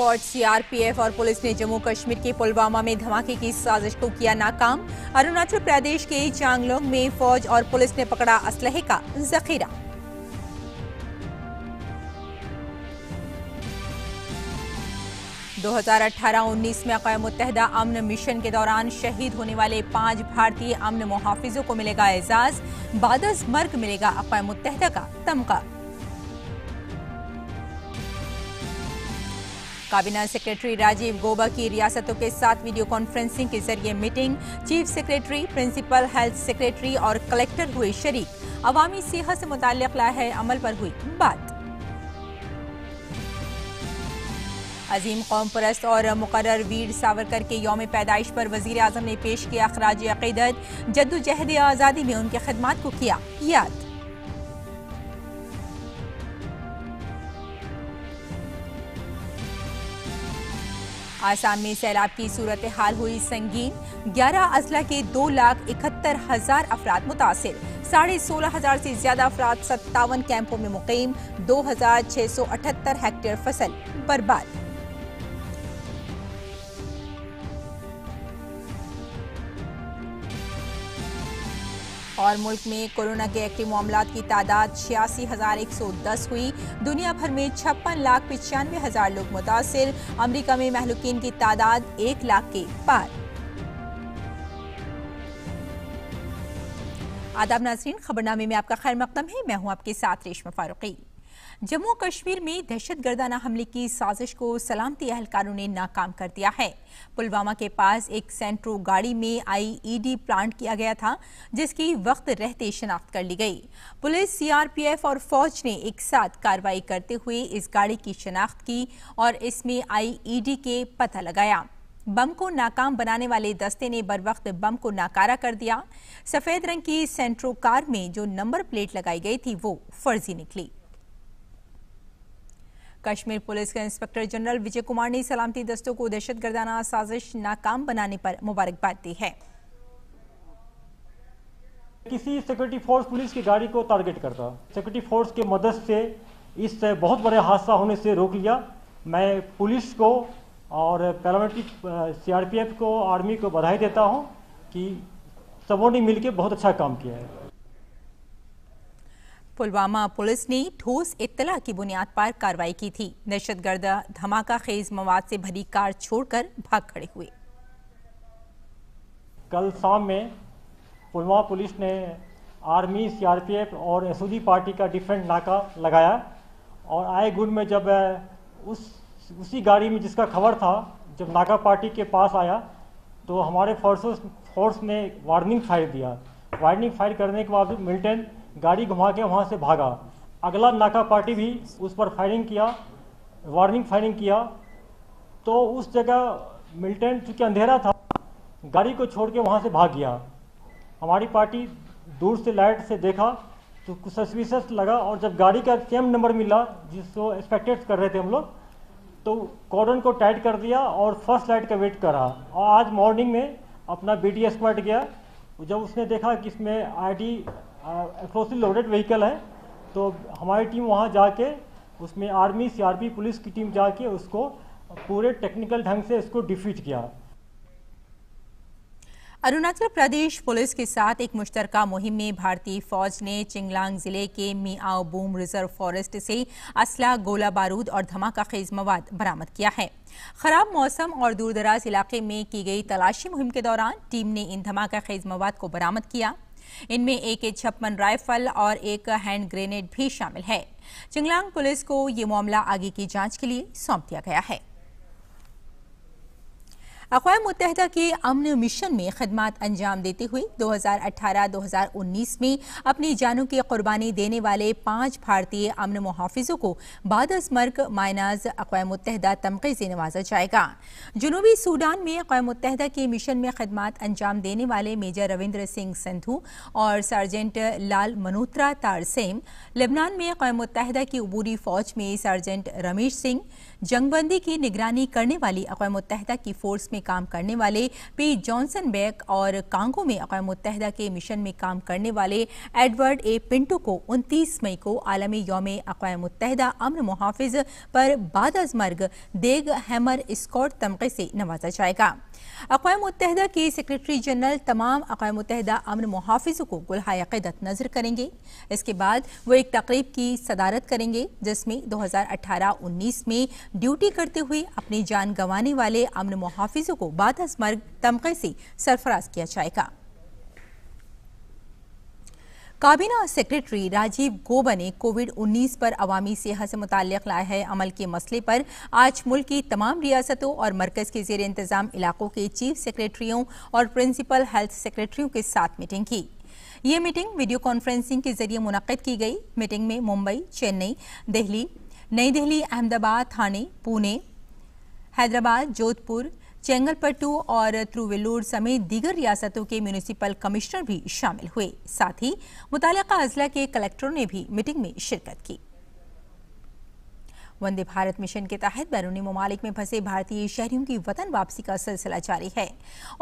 squad CRPF और police ने जम्मू कश्मीर के पुलवामा में धमाके की साजिश को किया नाकाम अरुणाचल प्रदेश के चांगलोंग में फौज और पुलिस ने पकड़ा असलहे का जखीरा दो हजार अठारह उन्नीस में अकवा मुतहदा अमन मिशन के दौरान शहीद होने वाले पांच भारतीय अमन मुहाफिजों को मिलेगा एजाज बादस मर्ग मिलेगा अकवा मुतहदा का तमका काबीना सेक्रेटरी राजीव गोबा की रियासतों के साथ वीडियो कॉन्फ्रेंसिंग के जरिए meeting chief secretary principal health secretary और कलेक्टर हुए शरीक अवामी सेहत से मुतल लाहे अमल पर हुई बात अजीम कौम परस्त और मुकर वीर सावरकर के योम पैदाइश पर वजीर अजम ने पेश किया अखराज अकीदत जद्दोजहद आज़ादी में उनके खदमात को किया याद आसाम में सैलाब की सूरत हाल हुई संगीन ग्यारह अजला के दो लाख इकहत्तर हजार अफराद मुतासर साढ़े सोलह हजार से ज्यादा अफराद सत्तावन कैंपों में मुकम दो हजार छह सौ अठहत्तर हेक्टेयर फसल बर्बाद और मुल्क में कोरोना के एक्टिव मामला की तादाद छियासी हज़ार एक सौ दस हुई दुनिया भर में छप्पन लाख पचानवे हज़ार लोग मुतासर अमरीका में महलुकिन की तादाद एक लाख के पार आदाब नाजरीन खबरनामे में आपका खैर मकदम है मैं हूं आपके साथ रेशमा फारूकी जम्मू कश्मीर में दहशत गर्दाना हमले की साजिश को सलामती अहलकारों ने नाकाम कर दिया है पुलवामा के पास एक सेंट्रो गाड़ी में आईईडी प्लांट किया गया था जिसकी वक्त रहते शनाख्त कर ली गई पुलिस सीआरपीएफ और फौज ने एक साथ कार्रवाई करते हुए इस गाड़ी की शनाख्त की और इसमें आईईडी के पता लगाया बम को नाकाम बनाने वाले दस्ते ने बर वक्त बम को नाकारा कर दिया सफेद रंग की सेंट्रो कार में जो नंबर प्लेट लगाई गई थी वो फर्जी निकली कश्मीर पुलिस के इंस्पेक्टर जनरल विजय कुमार ने सलामती दस्तों को दहशत गर्दाना साजिश नाकाम बनाने पर मुबारकबाद दी है किसी सिक्योरिटी फोर्स पुलिस की गाड़ी को टारगेट करता सिक्योरिटी फोर्स के मदद से इस बहुत बड़े हादसा होने से रोक लिया मैं पुलिस को और पैरामेट्रिक सीआरपीएफ को आर्मी को बधाई देता हूँ कि सबों ने मिलकर बहुत अच्छा काम किया है पुलवामा पुलिस ने ठोस इत्तला की बुनियाद पर कार्रवाई की थी दहशतगर्द धमाका खेज मवाद से भरी कार छोड़कर भाग खड़े हुए कल शाम में पुलवामा पुलिस ने आर्मी सीआरपीएफ और एस पार्टी का डिफरेंट नाका लगाया और आए गुण में जब उस उसी गाड़ी में जिसका खबर था जब नाका पार्टी के पास आया तो हमारे फोर्सेस फोर्स ने वार्निंग फायर दिया वार्निंग फायर करने के बावजूद मिल्टन गाड़ी घुमा के वहाँ से भागा अगला नाका पार्टी भी उस पर फायरिंग किया वार्निंग फायरिंग किया तो उस जगह मिलिटेंट चूँकि अंधेरा था गाड़ी को छोड़ के वहाँ से भाग गया हमारी पार्टी दूर से लाइट से देखा तो कुछ सस्पिशियस लगा और जब गाड़ी का सेम नंबर मिला जिसको एक्सपेक्टेड कर रहे थे हम लोग तो कॉर्डन को टाइट कर दिया और फर्स्ट लाइट का वेट करा और आज मॉर्निंग में अपना बी डी गया जब उसने देखा कि इसमें आई एक्लोसली लोडेड व्हीकल है तो हमारी टीम वहाँ जाके उसमें आर्मी सीआरपी पुलिस की टीम जाके उसको पूरे टेक्निकल ढंग से इसको डिफीट किया अरुणाचल प्रदेश पुलिस के साथ एक मुश्तर मुहिम में भारतीय फौज ने चिंगलांग जिले के मियाओ बूम रिजर्व फॉरेस्ट से असला गोला बारूद और धमाका खेज मवाद बरामद किया है खराब मौसम और दूरदराज इलाके में की गई तलाशी मुहिम के दौरान टीम ने इन धमाका खेज मवाद को बरामद किया इनमें एक ए छप्पन राइफल और एक हैंड ग्रेनेड भी शामिल है चिंगलांग पुलिस को ये मामला आगे की जांच के लिए सौंप दिया गया है अकवा मुतहदा के अमन मिशन में खदमात अंजाम देते हुए 2018-2019 में अपनी जानों की कुर्बानी देने वाले पांच भारतीय अमन मुहाफिजों को बाद मर्क मायनाज अकवा मुतहदा तमक़े से नवाजा जाएगा जनूबी सूडान में अकवा मुतहदा के मिशन में खदमात अंजाम देने वाले मेजर रविंद्र सिंह संधू और सर्जेंट लाल मनोत्रा तारसेम लेबनान में अकवा मुतहदा की अबूरी फौज में सर्जेंट रमेश सिंह जंगबंदी की निगरानी करने वाली अकवा मुतहदा की फोर्स में में काम करने वाले पी जॉनसन बैक और कांगो में अकवा मुतहदा के मिशन में काम करने वाले एडवर्ड ए पिंटो को उनतीस मई को आलमी योम अकवा मुतहदा अमन मुहाफ़ पर बाद मर्ग देग हैमर स्कॉट तमके से नवाजा जाएगा अकवा मुतहदा के सेक्रेटरी जनरल तमाम अकवा मुतहदा अमन मुहाफ़ों को गुलहाय क़दत नजर करेंगे इसके बाद वो एक तकरीब की सदारत करेंगे जिसमें 2018-19 में ड्यूटी करते हुए अपनी जान गंवाने वाले अमन मुहाफ़ मरीजों को बाद मर्ग तमगे से सरफराज किया जाएगा काबीना सेक्रेटरी राजीव गोबा ने कोविड 19 पर अवामी सेहत से मुतल लाए अमल के मसले पर आज मुल्क की तमाम रियासतों और मरकज़ के जेर इंतज़ाम इलाकों के चीफ सेक्रेटरियों और प्रिंसिपल हेल्थ सेक्रेटरियों के साथ मीटिंग की ये मीटिंग वीडियो कॉन्फ्रेंसिंग के जरिए मुनद की गई मीटिंग में मुंबई चेन्नई दिल्ली नई दिल्ली अहमदाबाद थाने पुणे हैदराबाद जोधपुर चेंगलपट्टू और त्रुवेलूर समेत दीगर रियासतों के म्यूनिसिपल कमिश्नर भी शामिल हुए साथ ही मुतल अजला के कलेक्टरों ने भी मीटिंग में शिरकत की वंदे भारत मिशन के तहत बैरूनी ममालिक में फंसे भारतीय शहरियों की वतन वापसी का सिलसिला जारी है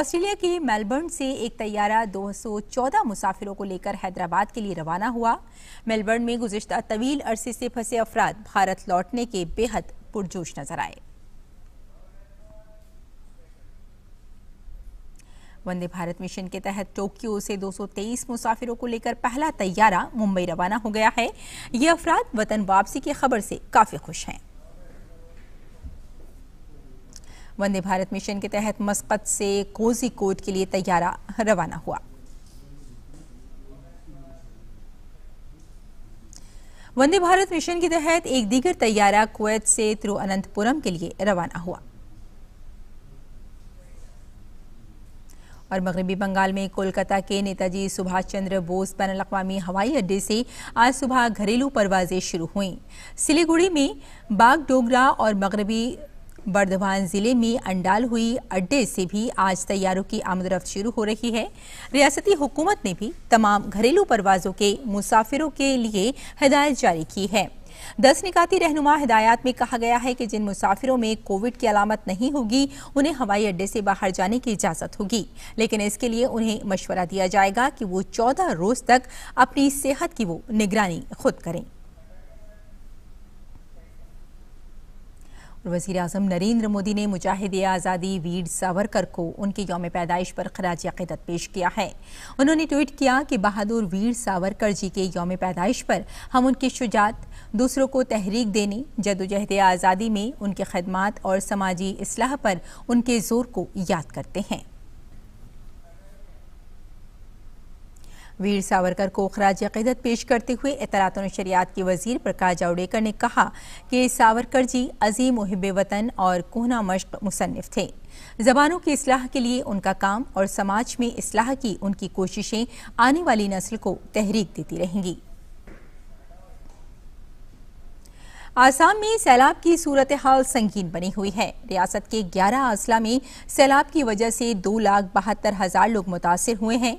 ऑस्ट्रेलिया के मेलबर्न से एक तैयारा 214 मुसाफिरों को लेकर हैदराबाद के लिए रवाना हुआ मेलबर्न में गुजशत तवील अरसे से फंसे अफराद भारत लौटने के बेहद पुरजोश नजर आए वंदे भारत मिशन के तहत टोक्यो से 223 मुसाफिरों को लेकर पहला तैयारा मुंबई रवाना हो गया है ये अफराद वतन वापसी की खबर से काफ़ी खुश हैं वंदे भारत मिशन के तहत मस्कत से कोट के लिए तैयारा रवाना हुआ वंदे भारत मिशन के तहत एक दीगर तैयारा कुवैत से तिरुअनंतपुरम के लिए रवाना हुआ और मगरबी बंगाल में कोलकाता के नेताजी सुभाष चंद्र बोस बैन अवी हवाई अड्डे से आज सुबह घरेलू परवाजें शुरू हुई सिलीगुड़ी में बागडोगरा और मगरबी बर्धवान ज़िले में अंडाल हुई अड्डे से भी आज तैयारों की आमदरफ्त शुरू हो रही है रियासती हुकूमत ने भी तमाम घरेलू परवाज़ों के मुसाफिरों के लिए हिदायत जारी की है दस निकाती रहनुमा हिदायत में कहा गया है कि जिन मुसाफिरों में कोविड की अलामत नहीं होगी उन्हें हवाई अड्डे से बाहर जाने की इजाज़त होगी लेकिन इसके लिए उन्हें मशवरा दिया जाएगा कि वो चौदह रोज़ तक अपनी सेहत की वो निगरानी खुद करें वज़ी अजम नरेंद्र मोदी ने मुजाहिद आज़ादी वीर सावरकर को उनके योम पैदाइश पर खराज अकीदत पेश किया है उन्होंने ट्वीट किया कि बहादुर वीर सावरकर जी के योम पैदाइश पर हम उनकी शुजात दूसरों को तहरीक देने जदोजहद आज़ादी में उनके खदमात और समाजी असलाह पर उनके ज़ोर को याद करते हैं वीर सावरकर को खराज अकीदत पेश करते हुए इतलातन शरियात के वजीर प्रकाश जावड़ेकर ने कहा कि सावरकर जी अजीम मुहब वतन और कोहना मश्क मुसनफ़ थे जबानों की असलाह के लिए उनका काम और समाज में असलाह की उनकी कोशिशें आने वाली नस्ल को तहरीक देती रहेंगी आसाम में सैलाब की सूरत हाल संगीन बनी हुई है रियासत के 11 असला में सैलाब की वजह से दो लाख बहत्तर हज़ार लोग मुतासर हुए हैं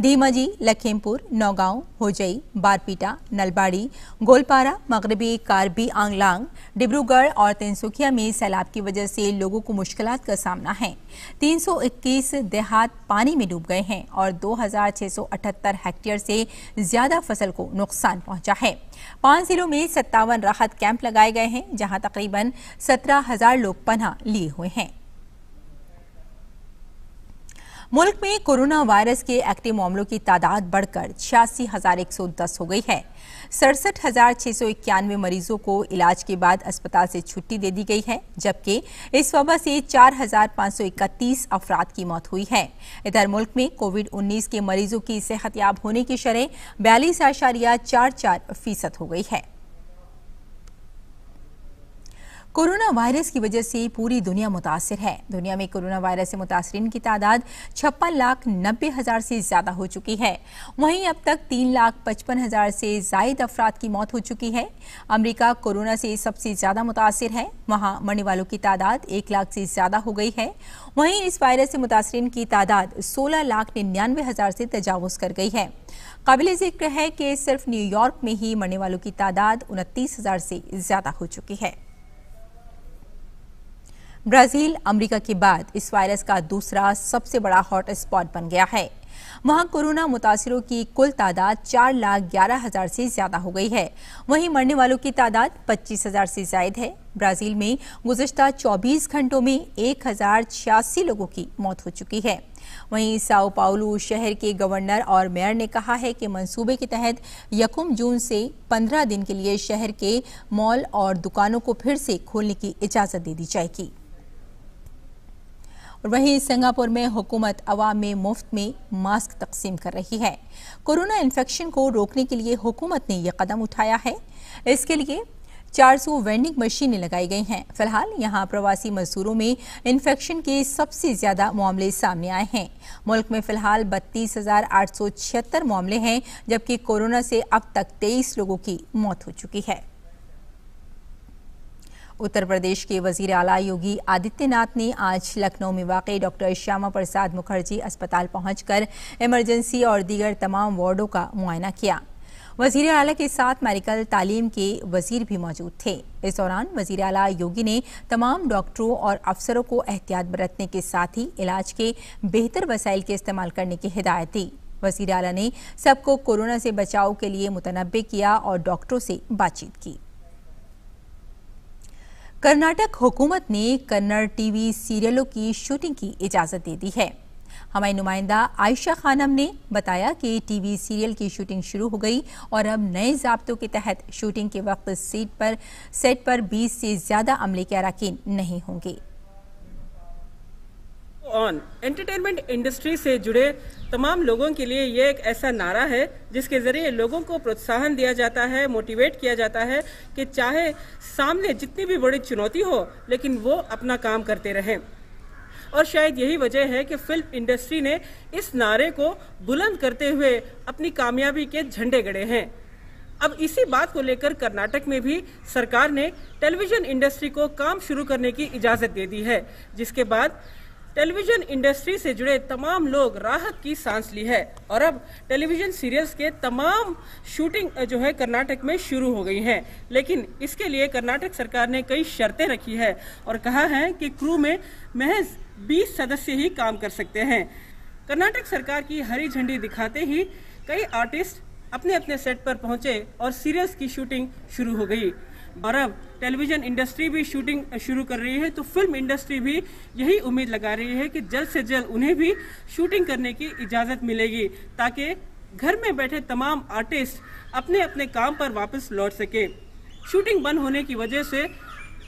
धीमाजी लखीमपुर नौगांव होजई बारपीटा नलबाड़ी गोलपारा मगरबी कार्बी आंगलांग डिब्रूगढ़ और तिनसुखिया में सैलाब की वजह से लोगों को मुश्किल का सामना है 321 देहात पानी में डूब गए हैं और 2,678 हेक्टेयर से ज्यादा फसल को नुकसान पहुंचा है पांच जिलों में सत्तावन राहत कैंप लगाए गए हैं जहां तकरीबन सत्रह हजार लोग पना लिए हुए हैं मुल्क में कोरोना वायरस के एक्टिव मामलों की तादाद बढ़कर छियासी हजार एक सौ दस हो गई है सड़सठ हजार छह सौ इक्यानवे मरीजों को इलाज के बाद अस्पताल से छुट्टी दे दी गई है जबकि इस वबा से चार हजार पाँच सौ इकतीस अफराद की मौत हुई है इधर मुल्क में कोविड उन्नीस के मरीजों की सेहतयाब होने की शरह बयालीस आशारिया चार चार फीसद हो गई है कोरोना वायरस की वजह से पूरी दुनिया मुतासर है दुनिया में कोरोना वायरस से मुतासरीन की तादाद छप्पन लाख नब्बे हज़ार से ज़्यादा हो चुकी है वहीं अब तक तीन लाख पचपन हज़ार से जायद अफराद की मौत हो चुकी है अमरीका कोरोना से सबसे ज़्यादा मुतासर है वहाँ मरने वालों की तादाद एक लाख से ज़्यादा हो गई है वहीं इस वायरस से मुतासरीन की तादाद सोलह लाख निन्यानवे हज़ार से तजावज़ कर गई है काबिल जिक्र है कि सिर्फ न्यूयॉर्क में ही मरने वालों की तादाद उनतीस हज़ार से ज़्यादा हो चुकी है ब्राज़ील अमेरिका के बाद इस वायरस का दूसरा सबसे बड़ा हॉट स्पॉट बन गया है वहां कोरोना मुतासरों की कुल तादाद चार लाख ग्यारह हजार से ज्यादा हो गई है वहीं मरने वालों की तादाद पच्चीस हजार से ज्यादा है ब्राजील में गुजशत 24 घंटों में एक हजार छियासी लोगों की मौत हो चुकी है वहीं साओ पाउलो शहर के गवर्नर और मेयर ने कहा है कि मंसूबे के तहत यकुम जून से 15 दिन के लिए शहर के मॉल और दुकानों को फिर से खोलने की इजाज़त दे दी जाएगी और वहीं सिंगापुर में हुकूमत अवाम में मुफ्त में मास्क तकसीम कर रही है कोरोना इन्फेक्शन को रोकने के लिए हुकूमत ने यह कदम उठाया है इसके लिए 400 वेंडिंग मशीनें लगाई गई हैं फिलहाल यहां प्रवासी मजदूरों में इन्फेक्शन के सबसे ज़्यादा मामले सामने आए हैं मुल्क में फिलहाल बत्तीस हज़ार आठ सौ छिहत्तर मामले हैं जबकि कोरोना से अब तक तेईस लोगों की मौत हो चुकी है उत्तर प्रदेश के वजीर अला योगी आदित्यनाथ ने आज लखनऊ में वाकई डॉक्टर श्यामा प्रसाद मुखर्जी अस्पताल पहुंचकर इमरजेंसी और दीगर तमाम वार्डों का मुआयना किया वजीर अला के साथ मेडिकल तालीम के वजीर भी मौजूद थे इस दौरान वजीर अला योगी ने तमाम डॉक्टरों और अफसरों को एहतियात बरतने के साथ ही इलाज के बेहतर वसाइल के इस्तेमाल करने की हिदायत दी वजीर अला ने सबको कोरोना से बचाव के लिए मुतनबे किया और डॉक्टरों से बातचीत की कर्नाटक हुकूमत ने कन्नड़ टीवी सीरियलों की शूटिंग की इजाज़त दे दी है हमारी नुमाइंदा आयशा खानम ने बताया कि टीवी सीरियल की शूटिंग शुरू हो गई और अब नए जब्तों के तहत शूटिंग के वक्त सीट पर सेट पर 20 से ज़्यादा अमले के अरकान नहीं होंगे ऑन एंटरटेनमेंट इंडस्ट्री से जुड़े तमाम लोगों के लिए ये एक ऐसा नारा है जिसके ज़रिए लोगों को प्रोत्साहन दिया जाता है मोटिवेट किया जाता है कि चाहे सामने जितनी भी बड़ी चुनौती हो लेकिन वो अपना काम करते रहें और शायद यही वजह है कि फिल्म इंडस्ट्री ने इस नारे को बुलंद करते हुए अपनी कामयाबी के झंडे गड़े हैं अब इसी बात को लेकर कर्नाटक में भी सरकार ने टेलीविजन इंडस्ट्री को काम शुरू करने की इजाज़त दे दी है जिसके बाद टेलीविजन इंडस्ट्री से जुड़े तमाम लोग राहत की सांस ली है और अब टेलीविजन सीरियल्स के तमाम शूटिंग जो है कर्नाटक में शुरू हो गई हैं लेकिन इसके लिए कर्नाटक सरकार ने कई शर्तें रखी है और कहा है कि क्रू में महज 20 सदस्य ही काम कर सकते हैं कर्नाटक सरकार की हरी झंडी दिखाते ही कई आर्टिस्ट अपने अपने सेट पर पहुंचे और सीरियल्स की शूटिंग शुरू हो गई और अब टेलीविजन इंडस्ट्री भी शूटिंग शुरू कर रही है तो फिल्म इंडस्ट्री भी यही उम्मीद लगा रही है कि जल्द से जल्द उन्हें भी शूटिंग करने की इजाज़त मिलेगी ताकि घर में बैठे तमाम आर्टिस्ट अपने अपने काम पर वापस लौट सके शूटिंग बंद होने की वजह से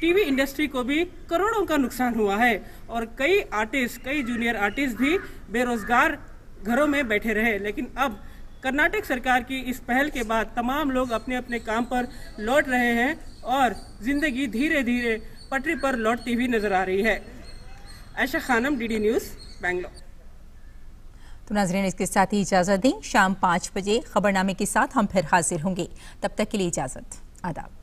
टीवी इंडस्ट्री को भी करोड़ों का नुकसान हुआ है और कई आर्टिस्ट कई जूनियर आर्टिस्ट भी बेरोजगार घरों में बैठे रहे लेकिन अब कर्नाटक सरकार की इस पहल के बाद तमाम लोग अपने अपने काम पर लौट रहे हैं और ज़िंदगी धीरे धीरे पटरी पर लौटती हुई नज़र आ रही है ऐशा खानम डी न्यूज़ बेंगलोर तो नाजरीन इसके साथ ही इजाज़त दें शाम पाँच बजे खबरनामे के साथ हम फिर हाजिर होंगे तब तक के लिए इजाज़त आदाब